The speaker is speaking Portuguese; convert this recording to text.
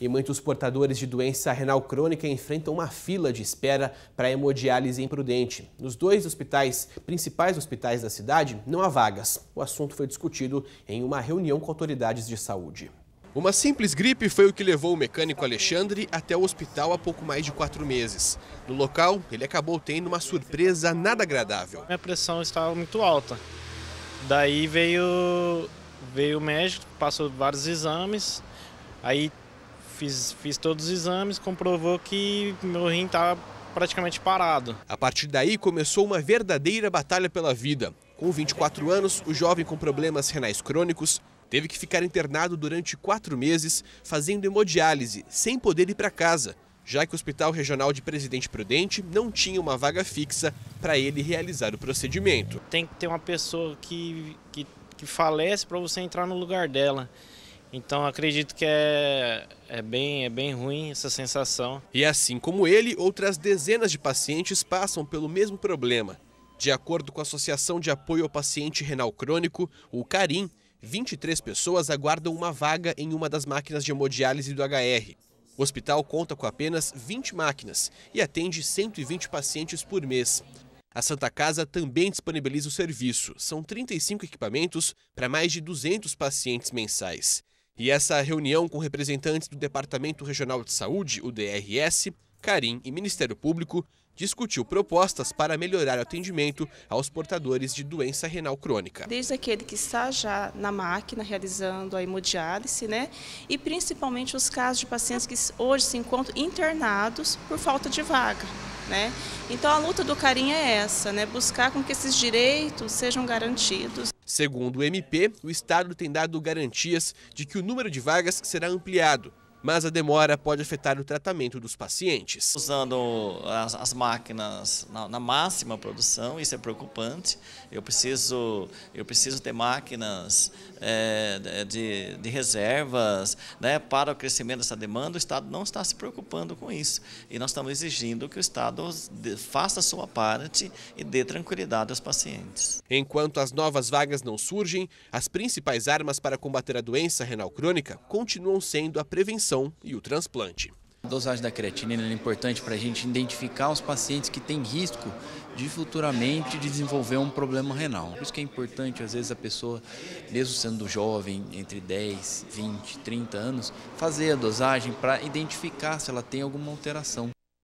E muitos portadores de doença renal crônica enfrentam uma fila de espera para hemodiálise imprudente. Nos dois hospitais, principais hospitais da cidade, não há vagas. O assunto foi discutido em uma reunião com autoridades de saúde. Uma simples gripe foi o que levou o mecânico Alexandre até o hospital há pouco mais de quatro meses. No local, ele acabou tendo uma surpresa nada agradável. Minha pressão estava muito alta. Daí veio, veio o médico, passou vários exames, aí Fiz, fiz todos os exames, comprovou que meu rim estava tá praticamente parado. A partir daí começou uma verdadeira batalha pela vida. Com 24 anos, o jovem com problemas renais crônicos teve que ficar internado durante quatro meses fazendo hemodiálise, sem poder ir para casa, já que o Hospital Regional de Presidente Prudente não tinha uma vaga fixa para ele realizar o procedimento. Tem que ter uma pessoa que, que, que falece para você entrar no lugar dela. Então acredito que é, é, bem, é bem ruim essa sensação. E assim como ele, outras dezenas de pacientes passam pelo mesmo problema. De acordo com a Associação de Apoio ao Paciente Renal Crônico, o CARIM, 23 pessoas aguardam uma vaga em uma das máquinas de hemodiálise do HR. O hospital conta com apenas 20 máquinas e atende 120 pacientes por mês. A Santa Casa também disponibiliza o serviço. São 35 equipamentos para mais de 200 pacientes mensais. E essa reunião com representantes do Departamento Regional de Saúde, o DRS, Carim e Ministério Público discutiu propostas para melhorar o atendimento aos portadores de doença renal crônica. Desde aquele que está já na máquina realizando a hemodiálise, né? E principalmente os casos de pacientes que hoje se encontram internados por falta de vaga. Né? Então a luta do Carim é essa, né? buscar com que esses direitos sejam garantidos. Segundo o MP, o Estado tem dado garantias de que o número de vagas será ampliado mas a demora pode afetar o tratamento dos pacientes. Usando as, as máquinas na, na, máxima produção, isso é preocupante. Eu preciso, eu preciso ter máquinas é, de, de reservas né, para o crescimento dessa demanda. O Estado não está se preocupando com isso. E nós estamos exigindo que o Estado faça a sua parte e dê tranquilidade aos pacientes. Enquanto as novas vagas não surgem, as principais armas para combater a doença renal crônica continuam sendo a prevenção e o transplante. A dosagem da creatinina é importante para a gente identificar os pacientes que têm risco de futuramente desenvolver um problema renal. Por isso que é importante, às vezes, a pessoa, mesmo sendo jovem, entre 10, 20, 30 anos, fazer a dosagem para identificar se ela tem alguma alteração.